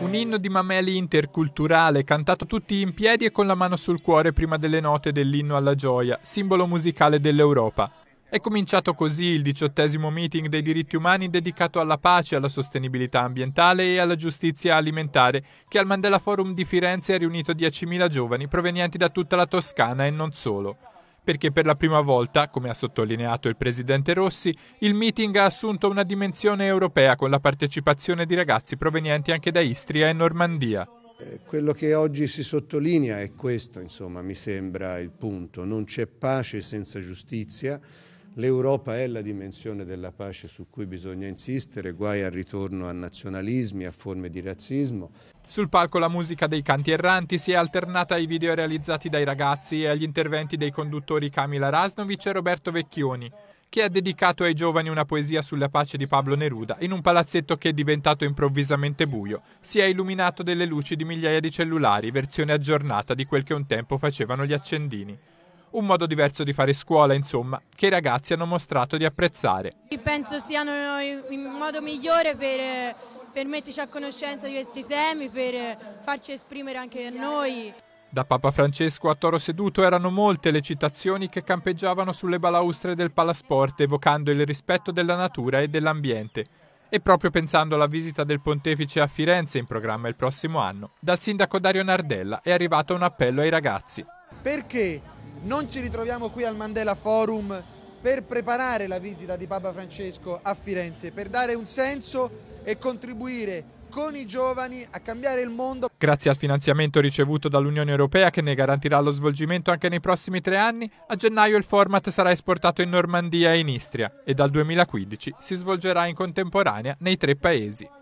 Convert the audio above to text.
Un inno di Mameli interculturale, cantato tutti in piedi e con la mano sul cuore prima delle note dell'inno alla gioia, simbolo musicale dell'Europa. È cominciato così il diciottesimo meeting dei diritti umani dedicato alla pace, alla sostenibilità ambientale e alla giustizia alimentare, che al Mandela Forum di Firenze ha riunito 10.000 giovani provenienti da tutta la Toscana e non solo perché per la prima volta, come ha sottolineato il presidente Rossi, il meeting ha assunto una dimensione europea con la partecipazione di ragazzi provenienti anche da Istria e Normandia. Eh, quello che oggi si sottolinea è questo, insomma, mi sembra il punto. Non c'è pace senza giustizia. L'Europa è la dimensione della pace su cui bisogna insistere, guai al ritorno a nazionalismi, a forme di razzismo. Sul palco la musica dei canti erranti si è alternata ai video realizzati dai ragazzi e agli interventi dei conduttori Camila Rasnovic e Roberto Vecchioni, che ha dedicato ai giovani una poesia sulla pace di Pablo Neruda in un palazzetto che è diventato improvvisamente buio, si è illuminato delle luci di migliaia di cellulari, versione aggiornata di quel che un tempo facevano gli accendini un modo diverso di fare scuola, insomma, che i ragazzi hanno mostrato di apprezzare. Penso siano il modo migliore per per metterci a conoscenza di questi temi, per eh, farci esprimere anche a noi. Da Papa Francesco a Toro Seduto erano molte le citazioni che campeggiavano sulle balaustre del palasport evocando il rispetto della natura e dell'ambiente. E proprio pensando alla visita del pontefice a Firenze in programma il prossimo anno, dal sindaco Dario Nardella è arrivato un appello ai ragazzi. Perché non ci ritroviamo qui al Mandela Forum per preparare la visita di Papa Francesco a Firenze, per dare un senso e contribuire con i giovani a cambiare il mondo. Grazie al finanziamento ricevuto dall'Unione Europea che ne garantirà lo svolgimento anche nei prossimi tre anni, a gennaio il format sarà esportato in Normandia e in Istria e dal 2015 si svolgerà in contemporanea nei tre paesi.